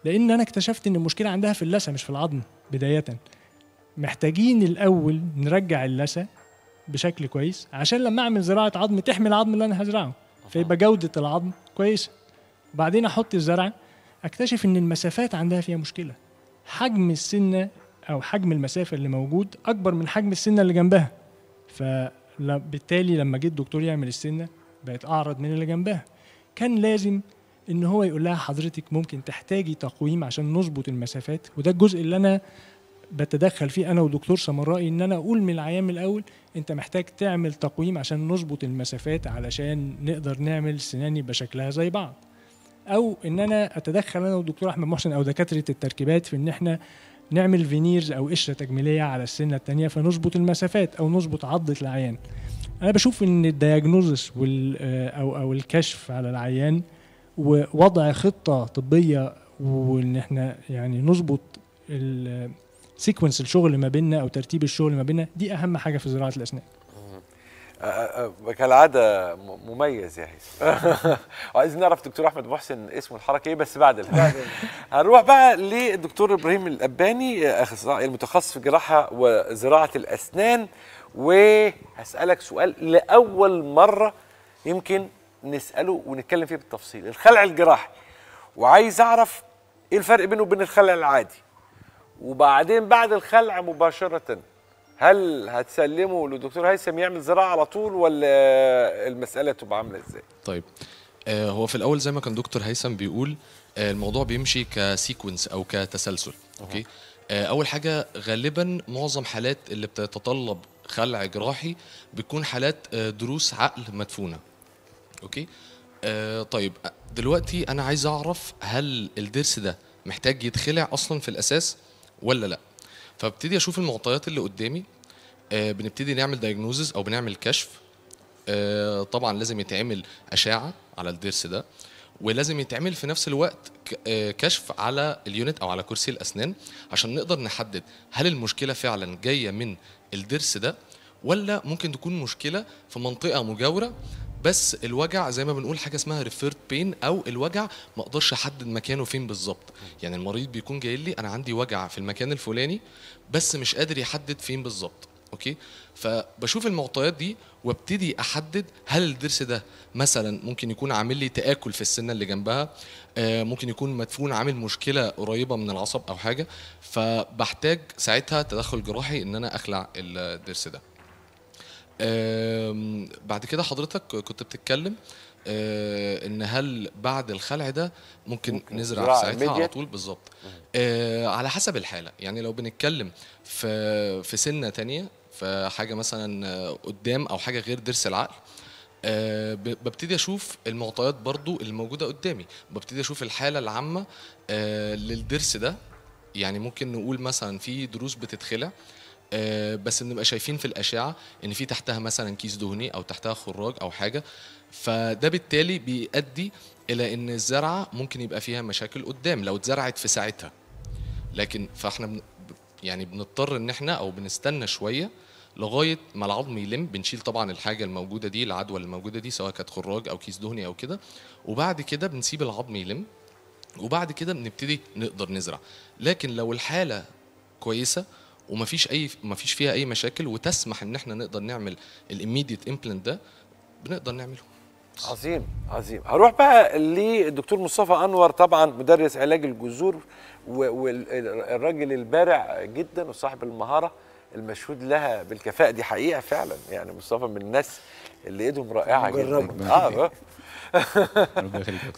لان انا اكتشفت ان المشكله عندها في اللثه مش في العظم بدايه محتاجين الاول نرجع اللثه بشكل كويس عشان لما اعمل زراعه عظم تحمي العظم اللي انا هزرعه فيبقى جوده العظم كويسه وبعدين احط الزرعه اكتشف ان المسافات عندها فيها مشكله حجم السنه او حجم المسافه اللي موجود اكبر من حجم السنه اللي جنبها فبالتالي لما جه الدكتور يعمل السنه بقت اعرض من اللي جنبها كان لازم ان هو يقول لها حضرتك ممكن تحتاجي تقويم عشان نظبط المسافات وده الجزء اللي انا بتدخل فيه انا ودكتور سمرائي ان انا اقول من العيام الاول انت محتاج تعمل تقويم عشان نظبط المسافات علشان نقدر نعمل سنان يبقى شكلها زي بعض او ان انا اتدخل انا والدكتور احمد محسن او دكاتره التركيبات في ان احنا نعمل فينيرز او قشره تجميليه على السنه الثانيه فنظبط المسافات او نظبط عضه العيان انا بشوف ان الدياجنوزس آه، او او الكشف على العيان ووضع خطه طبيه وان احنا يعني نظبط سيكونس الشغل ما بيننا او ترتيب الشغل ما بيننا دي اهم حاجه في زراعه الاسنان أه، أه، كالعادة مميز يا هيثم <laughs> عايزين نعرف دكتور أحمد محسن اسمه الحركة إيه بس بعد <laughs> هنروح بقى للدكتور إبراهيم الأباني أخصائي المتخصص في الجراحة وزراعة الأسنان وهسألك سؤال لأول مرة يمكن نسأله ونتكلم فيه بالتفصيل الخلع الجراحي وعايز أعرف إيه الفرق بينه وبين الخلع العادي وبعدين بعد الخلع مباشره هل هتسلمه للدكتور هيثم يعمل زراعه على طول ولا المساله تبقى عامله ازاي طيب آه هو في الاول زي ما كان دكتور هيثم بيقول آه الموضوع بيمشي كسيكونس او كتسلسل أوه. اوكي آه اول حاجه غالبا معظم حالات اللي بتتطلب خلع جراحي بتكون حالات آه، دروس عقل مدفونه اوكي آه طيب آه، دلوقتي انا عايز اعرف هل الضرس ده محتاج يتخلع اصلا في الاساس ولا لا فابتدي اشوف المعطيات اللي قدامي آه بنبتدي نعمل دايجنوزز او بنعمل كشف آه طبعا لازم يتعمل اشعه على الضرس ده ولازم يتعمل في نفس الوقت آه، كشف على اليونت او على كرسي الاسنان عشان نقدر نحدد هل المشكله فعلا جايه من الضرس ده ولا ممكن تكون مشكله في منطقه مجاوره بس الوجع زي ما بنقول حاجه اسمها ريفيرد بين او الوجع ما اقدرش احدد مكانه فين بالظبط يعني المريض بيكون جاي لي انا عندي وجع في المكان الفلاني بس مش قادر يحدد فين بالظبط اوكي فبشوف المعطيات دي وابتدي احدد هل الضرس ده مثلا ممكن يكون عامل لي تاكل في السنه اللي جنبها آه، ممكن يكون مدفون عامل مشكله قريبه من العصب او حاجه فبحتاج ساعتها تدخل جراحي ان انا اخلع الضرس ده بعد كده حضرتك كنت بتتكلم آه، ان هل بعد الخلع ده ممكن, ممكن نزرع ساعتها على طول بالظبط آه، على حسب الحاله يعني لو بنتكلم في في سنه تانية في حاجه مثلا قدام او حاجه غير ضرس العقل آه، ببتدي اشوف المعطيات برضو اللي موجوده قدامي ببتدي اشوف الحاله العامه للدرس للضرس ده يعني ممكن نقول مثلا في ضروس بتتخلع آه، بس بنبقى شايفين في الاشعه ان في تحتها مثلا كيس دهني او تحتها خراج او حاجه فده بالتالي بيؤدي الى ان الزرعه ممكن يبقى فيها مشاكل قدام لو اتزرعت في ساعتها لكن فاحنا يعني بنضطر ان احنا او بنستنى شويه لغايه ما العظم يلم بنشيل طبعا الحاجه الموجوده دي العدوى اللي موجوده دي سواء كانت خراج او كيس دهني او كده وبعد كده بنسيب العظم يلم وبعد كده بنبتدي نقدر نزرع لكن لو الحاله كويسه ومفيش اي مفيش فيها اي مشاكل وتسمح ان احنا نقدر نعمل الاميديت امبلانت ده بنقدر نعمله عظيم عظيم هروح بقى للدكتور مصطفى انور طبعا مدرس علاج الجذور والراجل البارع جدا وصاحب المهاره المشهود لها بالكفاءه دي حقيقه فعلا يعني مصطفى من الناس اللي ايدهم رائعه جدا اه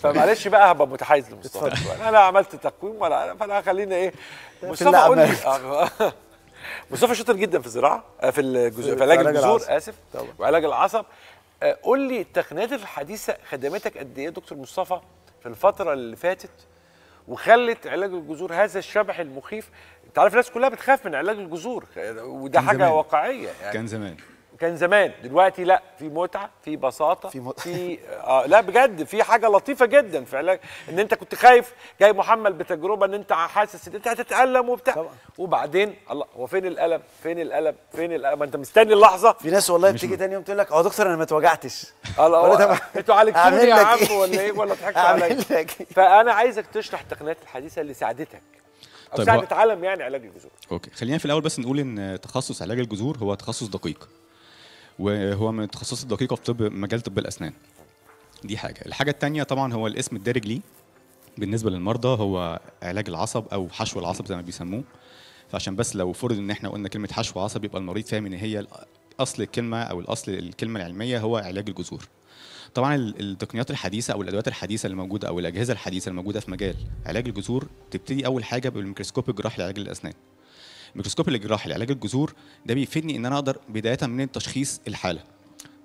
فمعلش بقى هبقى متحيز لمصطفى انا لا عملت تقويم ولا فانا خلينا ايه مصطفى قول لي مصطفى شاطر جدا في الزراعه آه، في الجزء في علاج الجذور اسف طبعا. وعلاج العصب آه، قول لي التقنيات الحديثه خدمتك قد ايه يا دكتور مصطفى في الفتره اللي فاتت وخلت علاج الجذور هذا الشبح المخيف انت عارف الناس كلها بتخاف من علاج الجذور آه، وده حاجه زمان. واقعيه يعني كان زمان كان زمان دلوقتي لا في متعه في بساطه في, مت... في آه لا بجد في حاجه لطيفه جدا في علاج ان انت كنت خايف جاي محمل بتجربه ان انت حاسس ان انت هتتالم وبتاع طبعا. وبعدين الله هو فين الالم فين الالم فين الالم ما انت مستني اللحظه في ناس والله بتيجي تاني يوم تقول لك اه دكتور انا ما اتوجعتش الله <laughs> آه، انتوا عالجتوني يا عم إيه؟ ولا ايه ولا ضحكتوا عليا إيه؟ فانا عايزك تشرح التقنيات الحديثه اللي ساعدتك او طيب ساعدت عالم يعني علاج الجذور اوكي خلينا في الاول بس نقول ان تخصص علاج الجذور هو تخصص دقيق وهو من التخصصات الدقيقه في طب مجال طب الاسنان دي حاجه الحاجه الثانيه طبعا هو الاسم الدارج ليه بالنسبه للمرضى هو علاج العصب او حشو العصب زي ما بيسموه فعشان بس لو فرض ان احنا قلنا كلمه حشو عصب يبقى المريض فاهم ان هي اصل الكلمه او الاصل الكلمه العلميه هو علاج الجذور طبعا التقنيات الحديثه او الادوات الحديثه اللي موجوده او الاجهزه الحديثه اللي موجوده في مجال علاج الجذور تبتدي اول حاجه بالميكروسكوب الجراحي لعلاج الاسنان الميكروسكوب الجراحي لعلاج الجذور ده بيفيدني ان انا اقدر بدايه من تشخيص الحاله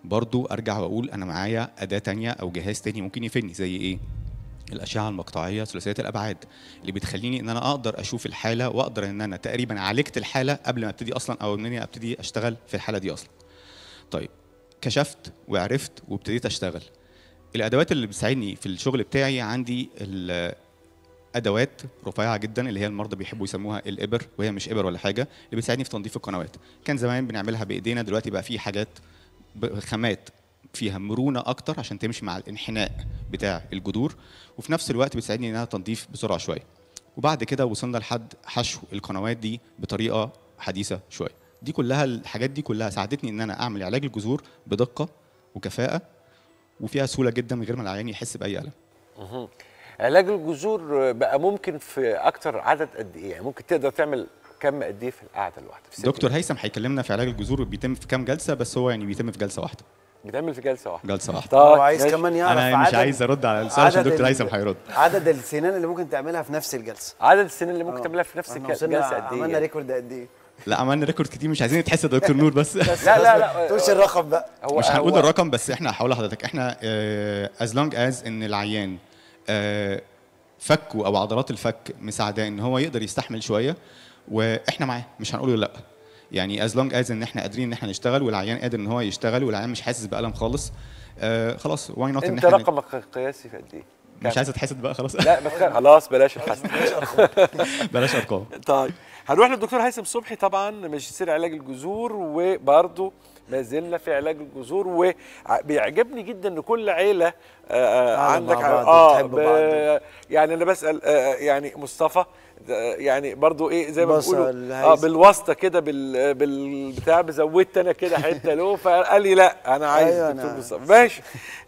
برضو ارجع واقول انا معايا اداه تانية او جهاز تاني ممكن يفيدني زي ايه الاشعه المقطعيه ثلاثيه الابعاد اللي بتخليني ان انا اقدر اشوف الحاله واقدر ان انا تقريبا عالجت الحاله قبل ما ابتدي اصلا او ان انا ابتدي اشتغل في الحاله دي اصلا طيب كشفت وعرفت وابتديت اشتغل الادوات اللي بتساعدني في الشغل بتاعي عندي ادوات رفيعه جدا اللي هي المرضى بيحبوا يسموها الابر وهي مش ابر ولا حاجه اللي بتساعدني في تنظيف القنوات كان زمان بنعملها بايدينا دلوقتي بقى في حاجات خامات فيها مرونه اكتر عشان تمشي مع الانحناء بتاع الجذور وفي نفس الوقت بتساعدني انها تنظيف بسرعه شويه وبعد كده وصلنا لحد حشو القنوات دي بطريقه حديثه شويه دي كلها الحاجات دي كلها ساعدتني ان انا اعمل علاج الجذور بدقه وكفاءه وفيها سهوله جدا من غير ما العيان يحس باي الم علاج الجذور بقى ممكن في اكتر عدد قد ايه يعني ممكن تقدر تعمل كم قد ايه في القعده الواحده في دكتور هيثم هيكلمنا في علاج الجذور بيتم في كام جلسه بس هو يعني بيتم في جلسه واحده بيتعمل في جلسه واحده جلسه واحده طيب عايز كمان يعرف انا مش عايز ارد على السؤال عشان دكتور هيثم هيرد عدد السنان اللي ممكن تعملها في نفس الجلسه عدد السنان اللي ممكن آه. تعملها في نفس الجلسه قد ايه عملنا يعني؟ ريكورد قد ايه لا عملنا ريكورد كتير مش عايزين يتحس يا دكتور نور بس <laughs> لا لا لا تقولش الرقم بقى هو مش هنقول الرقم بس احنا هقول لحضرتك احنا از لونج از ان العيان آه، فكه او عضلات الفك مساعداه ان هو يقدر يستحمل شويه واحنا معاه مش هنقول له لا يعني از لونج از ان احنا قادرين ان احنا نشتغل والعيان قادر ان هو يشتغل والعيان مش حاسس بالم خالص آه خلاص واي نوت انت رقمك القياسي في قد ايه؟ مش يعني عايز اتحسد بقى خلاص لا بس خلاص بلاش الحسد <laughs> <laughs> بلاش ارقام طيب هنروح للدكتور هيثم صبحي طبعا ماجستير علاج الجذور وبرضه ما زلنا في علاج الجذور وبيعجبني جدا ان كل عيله آه، آه، عندك بعض اه بعض. يعني انا بسال آه، يعني مصطفى يعني برضو ايه زي ما بيقولوا اه بالواسطه كده بالبتاع بزودت انا كده حته له فقال لي لا انا عايز أيوة دكتور مصطفى ماشي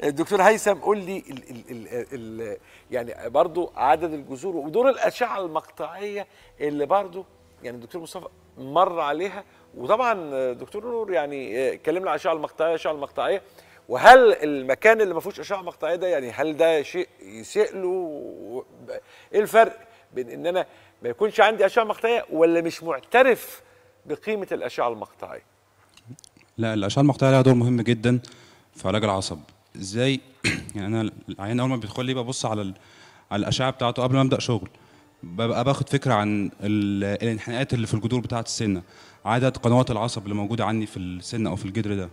الدكتور هيثم قول لي الـ الـ الـ الـ يعني برضو عدد الجذور ودور الاشعه المقطعيه اللي برضو يعني الدكتور مصطفى مر عليها وطبعا دكتور نور يعني اتكلمنا على الاشعه المقطعيه الاشعه المقطعيه وهل المكان اللي ما فيهوش اشعه مقطعيه ده يعني هل ده شيء يسيء له ايه الفرق بين ان انا ما يكونش عندي اشعه مقطعيه ولا مش معترف بقيمه الاشعه المقطعيه لا الاشعه المقطعيه لها دور مهم جدا في علاج العصب ازاي <clears throat> يعني انا العيان اول ما بيدخل لي ببص على على الاشعه بتاعته قبل ما ابدا شغل ببقى باخد فكره عن الانحناءات اللي في الجذور بتاعه السنه عدد قنوات العصب اللي موجوده عني في السن او في الجدر ده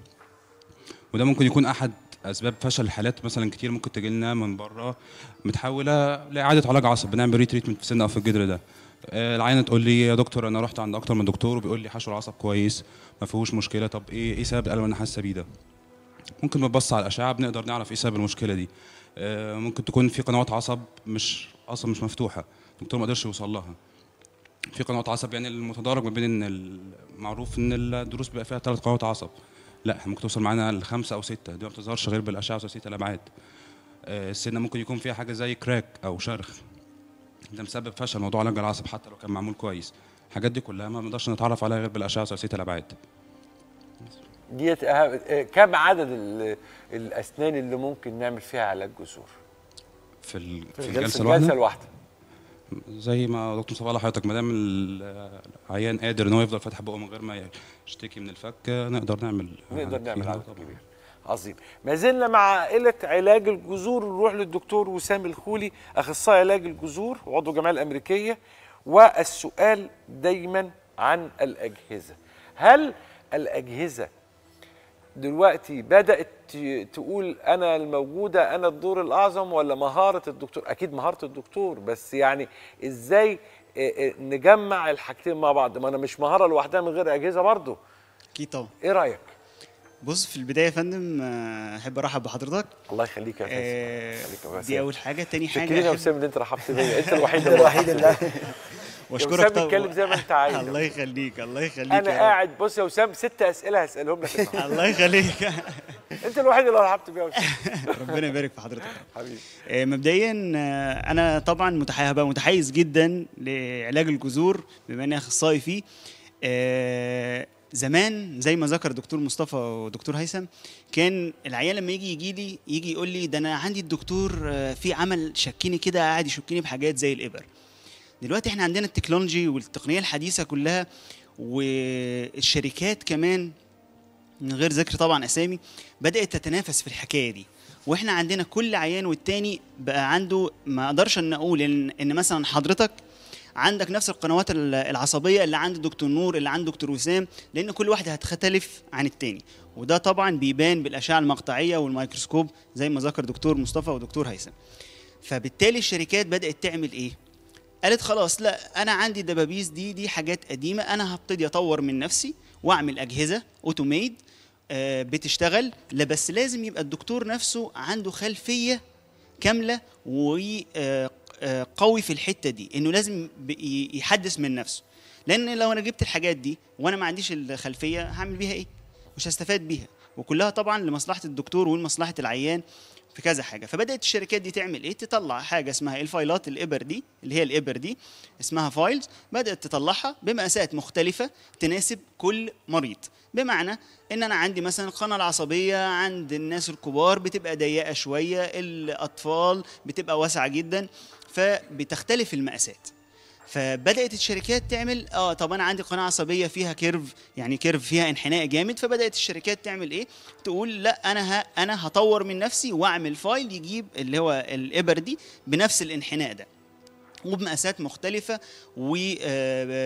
وده ممكن يكون احد اسباب فشل حالات مثلا كتير ممكن تجي لنا من بره متحوله لاعاده علاج عصب بنعمل ريتريتمنت في السن او في الجدر ده آه، العينه تقول لي يا دكتور انا رحت عند اكتر من دكتور وبيقول لي حشو العصب كويس ما فيهوش مشكله طب ايه ايه سبب الالم اللي انا حاسه بيه ده ممكن بنبص على الاشعه بنقدر نعرف ايه سبب المشكله دي آه، ممكن تكون في قنوات عصب مش اصلا مش مفتوحه الدكتور ما قدرش يوصل لها في قنوات عصب يعني المتدرج ما بين ان المعروف ان الدروس بيبقى فيها ثلاث قنوات عصب لا ممكن توصل معانا لخمسه او سته دي ما بتظهرش غير بالاشعه ثلاثيه الابعاد آه، السنه ممكن يكون فيها حاجه زي كراك او شرخ ده مسبب فشل موضوع علاج العصب حتى لو كان معمول كويس الحاجات دي كلها ما بنقدرش نتعرف عليها غير بالاشعه ثلاثيه الابعاد ديت أه، آه، كم عدد الاسنان اللي ممكن نعمل فيها علاج جذور في, في الجلسه الواحده الجلسه الواحده زي ما دكتور مصطفى قال لحضرتك ما دام العيان قادر ان هو يفضل فاتح بقه من غير ما يشتكي من الفك نقدر نعمل نقدر نعمل عدد كبير عظيم ما زلنا مع عائله علاج الجذور نروح للدكتور وسام الخولي اخصائي علاج الجذور وعضو الجمعيه الامريكيه والسؤال دايما عن الاجهزه هل الاجهزه دلوقتي بدات تقول انا الموجوده انا الدور الاعظم ولا مهاره الدكتور اكيد مهاره الدكتور بس يعني ازاي آه، آه، نجمع الحاجتين مع بعض ما انا مش مهاره لوحدها من غير اجهزه برضه اكيد طبعا ايه رايك بص في البدايه يا فندم آه، احب ارحب بحضرتك الله يخليك يا فندم دي اول حاجه تاني حاجه شكرا يا حاجة... وسام ان انت رحبت بيا انت <laughs> الوحيد الوحيد اللي <laughs> واشكرك طبعا اتكلم زي ما انت عايز <laughs> الله يخليك الله يخليك انا قاعد بص يا وسام ست اسئله هسالهم لك <laughs> الله يخليك <laughs> انت الوحيد اللي رحبت بيه ربنا يبارك في حضرتك حبيبي آه، مبدئيا آه، انا طبعا متحيز متحيز جدا لعلاج الجذور بما اني اخصائي فيه آه، زمان زي ما ذكر دكتور مصطفى ودكتور هيثم كان العيال لما يجي يجي لي يجي يقول لي ده انا عندي الدكتور في عمل شكني كده قاعد يشكني بحاجات زي الابر دلوقتي احنا عندنا التكنولوجي والتقنيه الحديثه كلها والشركات كمان من غير ذكر طبعا اسامي بدات تتنافس في الحكايه دي واحنا عندنا كل عيان والتاني بقى عنده ما اقدرش ان اقول ان, إن مثلا حضرتك عندك نفس القنوات العصبيه اللي عند دكتور نور اللي عند دكتور وسام لان كل واحده هتختلف عن التاني وده طبعا بيبان بالاشعه المقطعيه والميكروسكوب زي ما ذكر دكتور مصطفى ودكتور هيثم فبالتالي الشركات بدات تعمل ايه قالت خلاص لا انا عندي دبابيس دي دي حاجات قديمه انا هبتدي اطور من نفسي واعمل اجهزه اوتوميد آه، بتشتغل لا بس لازم يبقى الدكتور نفسه عنده خلفيه كامله وقوي آه، آه، في الحته دي انه لازم يحدث من نفسه لان لو انا جبت الحاجات دي وانا ما عنديش الخلفيه هعمل بيها ايه مش هستفاد بيها وكلها طبعا لمصلحه الدكتور ومصلحه العيان في كذا حاجه فبدات الشركات دي تعمل ايه تطلع حاجه اسمها الفايلات الابر دي اللي هي الابر دي اسمها فايلز بدات تطلعها بمقاسات مختلفه تناسب كل مريض بمعنى ان انا عندي مثلا القناه العصبيه عند الناس الكبار بتبقى ضيقه شويه الاطفال بتبقى واسعه جدا فبتختلف المقاسات فبدات الشركات تعمل اه طب انا عندي قناه عصبيه فيها كيرف يعني كيرف فيها انحناء جامد فبدات الشركات تعمل ايه تقول لا انا ها انا هطور من نفسي واعمل فايل يجيب اللي هو الابر دي بنفس الانحناء ده وبمقاسات مختلفة آه،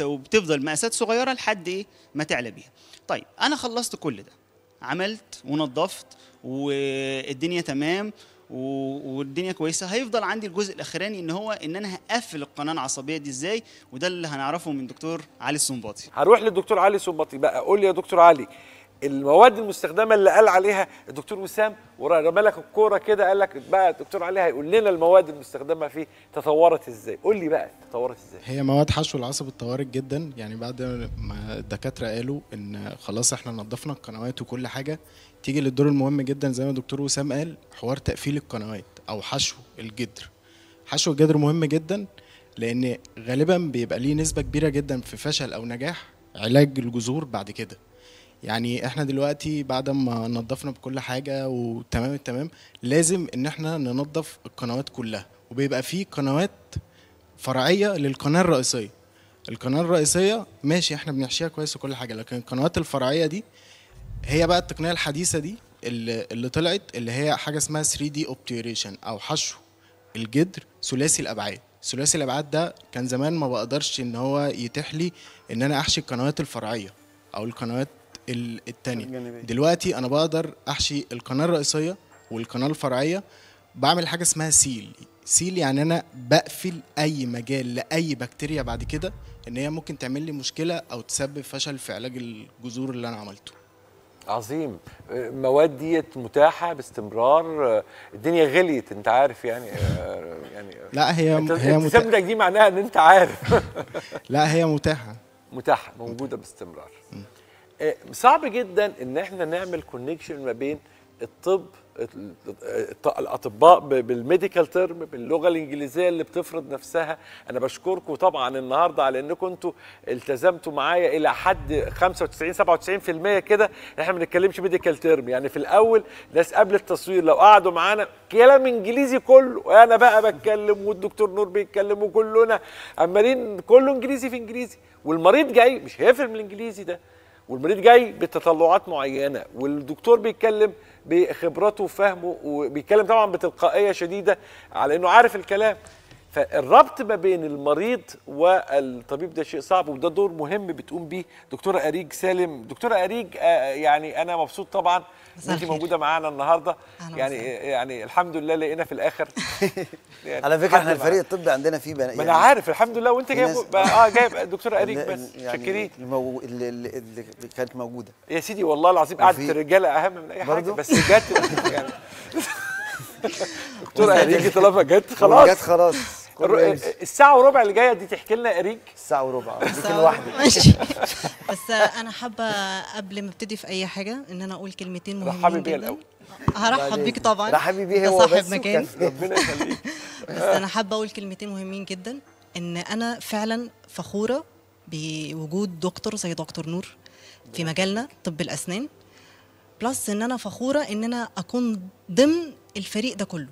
وبتفضل مقاسات صغيرة لحد ايه ما تعلى بيها. طيب أنا خلصت كل ده عملت ونظفت والدنيا تمام والدنيا كويسه هيفضل عندي الجزء الاخراني ان هو ان انا هقفل القناه العصبيه دي ازاي وده اللي هنعرفه من دكتور علي السنباطي هروح للدكتور علي السنباطي بقى قول لي يا دكتور علي المواد المستخدمه اللي قال عليها الدكتور وسام ورمى لك الكوره كده قال لك بقى الدكتور علي هيقول لنا المواد المستخدمه فيه تطورت ازاي قول لي بقى تطورت ازاي هي مواد حشو العصب اتطورت جدا يعني بعد ما الدكاتره قالوا ان خلاص احنا نظفنا القنوات وكل حاجه تيجي للدور المهم جدا زي ما دكتور وسام قال حوار تقفيل القنوات او حشو الجدر حشو الجدر مهم جدا لان غالبا بيبقى ليه نسبه كبيره جدا في فشل او نجاح علاج الجذور بعد كده يعني احنا دلوقتي بعد ما نظفنا بكل حاجه وتمام التمام لازم ان احنا ننظف القنوات كلها وبيبقى فيه قنوات فرعيه للقناه الرئيسيه القناه الرئيسيه ماشي احنا بنحشيها كويس وكل حاجه لكن القنوات الفرعيه دي هي بقى التقنيه الحديثه دي اللي, اللي طلعت اللي هي حاجه اسمها 3 دي اوبتيوريشن او حشو الجدر ثلاثي الابعاد ثلاثي الابعاد ده كان زمان ما بقدرش ان هو يتيح لي ان انا احشي القنوات الفرعيه او القنوات الثانيه دلوقتي انا بقدر احشي القناه الرئيسيه والقناه الفرعيه بعمل حاجه اسمها سيل سيل يعني انا بقفل اي مجال لاي بكتيريا بعد كده ان هي ممكن تعمل لي مشكله او تسبب فشل في علاج الجذور اللي انا عملته عظيم مواد ديت متاحه باستمرار الدنيا غليت انت عارف يعني آه، يعني آه، لا هي هي متاحه دي معناها ان انت عارف <laughs> لا هي متاحه متاحه موجوده باستمرار آه، صعب جدا ان احنا نعمل كونكشن ما بين الطب الاطباء بالميديكال تيرم باللغه الانجليزيه اللي بتفرض نفسها انا بشكركم طبعا النهارده على انكم انتوا التزمتوا معايا الى حد 95 97% كده احنا ما بنتكلمش ميديكال تيرم يعني في الاول ناس قبل التصوير لو قعدوا معانا كلام انجليزي كله انا بقى بتكلم والدكتور نور بيتكلم وكلنا عمالين كله انجليزي في انجليزي والمريض جاي مش هيفهم الانجليزي ده والمريض جاي بتطلعات معينه والدكتور بيتكلم بخبرته وفهمه وبيتكلم طبعا بتلقائيه شديده على انه عارف الكلام فالربط ما بين المريض والطبيب ده شيء صعب وده دور مهم بتقوم بيه دكتوره اريج سالم دكتوره اريج آه، يعني انا مبسوط طبعا ان انت موجوده معانا النهارده يعني مسألة. يعني الحمد لله لقينا في الاخر <laughs> يعني على فكره احنا الفريق الطبي عندنا فيه بني ما انا يعني عارف الحمد لله وانت جايب اه جايب دكتوره اريج بس يعني شكريه المو... اللي, اللي كانت موجوده يا سيدي والله العظيم قعدت الرجاله اهم من اي حاجه بس جت <laughs> يعني <laughs> دكتور اريج طلبها جت خلاص جت خلاص الساعة وربع اللي جاية دي تحكي لنا اريج الساعة وربع ممكن <laughs> لوحدي ماشي بس أنا حابة قبل ما ابتدي في أي حاجة إن أنا أقول كلمتين مهمين رحبي إيه بيا الأول هرحب بيك طبعا رحبي بيها هو صاحب مكان ربنا يخليك <laughs> بس أنا حابة أقول كلمتين مهمين جدا إن أنا فعلا فخورة بوجود دكتور زي دكتور نور في مجالنا طب الأسنان بلس إن أنا فخورة إن أنا أكون ضمن الفريق ده كله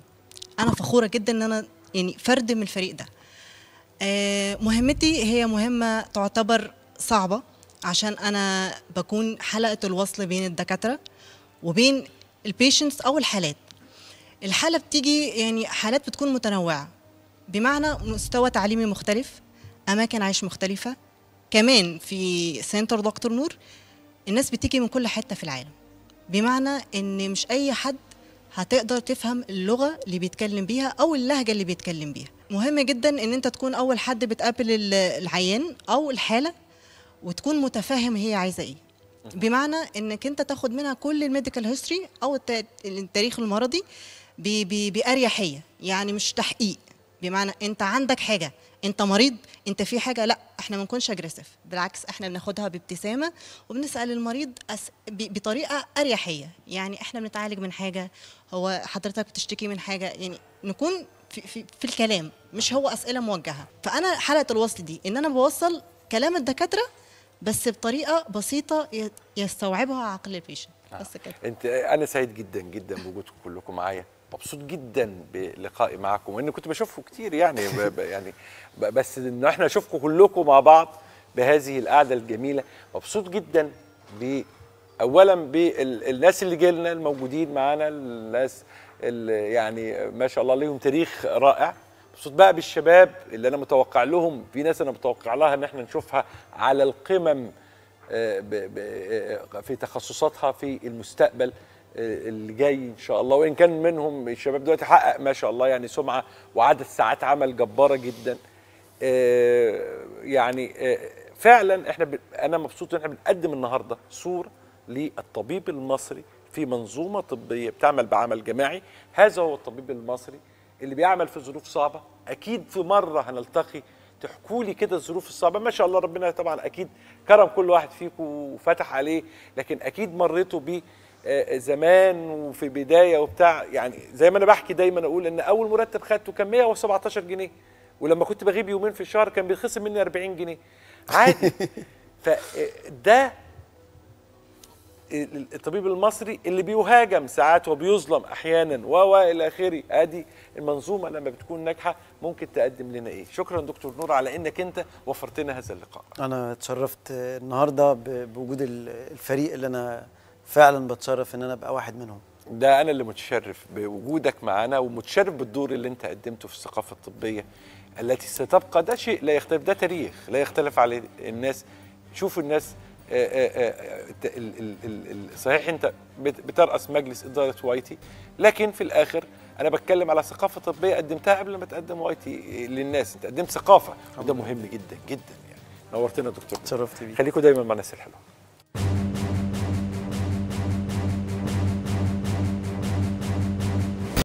انا فخوره جدا ان انا يعني فرد من الفريق ده آه، مهمتي هي مهمه تعتبر صعبه عشان انا بكون حلقه الوصل بين الدكاتره وبين البيشنتس او الحالات الحاله بتيجي يعني حالات بتكون متنوعه بمعنى مستوى تعليمي مختلف اماكن عيش مختلفه كمان في سنتر دكتور نور الناس بتيجي من كل حته في العالم بمعنى ان مش اي حد هتقدر تفهم اللغه اللي بيتكلم بيها او اللهجه اللي بيتكلم بيها مهم جدا ان انت تكون اول حد بتقابل العيان او الحاله وتكون متفاهم هي عايزه ايه بمعنى انك انت تاخد منها كل الميديكال هيستوري او التاريخ المرضي باريحيه يعني مش تحقيق بمعنى انت عندك حاجه انت مريض انت في حاجه لا احنا ما بنكونش اجريسيف بالعكس احنا بناخدها بابتسامه وبنسال المريض أس... ب... بطريقه اريحيه يعني احنا بنتعالج من حاجه هو حضرتك بتشتكي من حاجه يعني نكون في, في, في الكلام مش هو اسئله موجهه فانا حلقه الوصل دي ان انا بوصل كلام الدكاتره بس بطريقه بسيطه يستوعبها عقل البيشنت آه. بس كده انت انا سعيد جدا جدا بوجودكم كلكم معايا مبسوط جدا بلقائي معكم وان كنت بشوفكم كتير يعني يعني بس ان احنا نشوفكم كلكم مع بعض بهذه القعده الجميله مبسوط جدا ب اولا بالناس اللي جيلنا الموجودين معانا الناس اللي يعني ما شاء الله ليهم تاريخ رائع مبسوط بقى بالشباب اللي انا متوقع لهم في ناس انا متوقع لها ان احنا نشوفها على القمم آه، آه، في تخصصاتها في المستقبل اللي جاي ان شاء الله وان كان منهم الشباب دلوقتي حقق ما شاء الله يعني سمعه وعدد ساعات عمل جباره جدا آه، يعني آه، فعلا احنا ب... انا مبسوط ان احنا بنقدم النهارده صوره للطبيب المصري في منظومه طبيه بتعمل بعمل جماعي هذا هو الطبيب المصري اللي بيعمل في ظروف صعبه اكيد في مره هنلتقي تحكوا لي كده الظروف الصعبه ما شاء الله ربنا طبعا اكيد كرم كل واحد فيكم وفتح عليه لكن اكيد مريتوا بيه آه، آه، زمان وفي بدايه وبتاع يعني زي ما انا بحكي دايما اقول ان اول مرتب خدته كان 117 جنيه ولما كنت بغيب يومين في الشهر كان بيتخصم مني 40 جنيه عادي <laughs> فده آه، الطبيب المصري اللي بيهاجم ساعات وبيظلم احيانا و الى اخره ادي المنظومه لما بتكون ناجحه ممكن تقدم لنا ايه شكرا دكتور نور على انك انت وفرت لنا هذا اللقاء انا اتشرفت النهارده بوجود الفريق اللي انا فعلا بتشرف ان انا ابقى واحد منهم ده انا اللي متشرف بوجودك معانا ومتشرف بالدور اللي انت قدمته في الثقافه الطبيه التي ستبقى ده شيء لا يختلف ده تاريخ لا يختلف عليه الناس شوفوا الناس آه، آه، آه، صحيح انت بترأس مجلس اداره واي تي لكن في الاخر انا بتكلم على ثقافه طبيه قدمتها قبل ما تقدم واي تي للناس انت قدمت ثقافه وده مهم جدا جدا يعني نورتنا دكتور تشرفت بيك خليكم دايما مع الناس الحلوه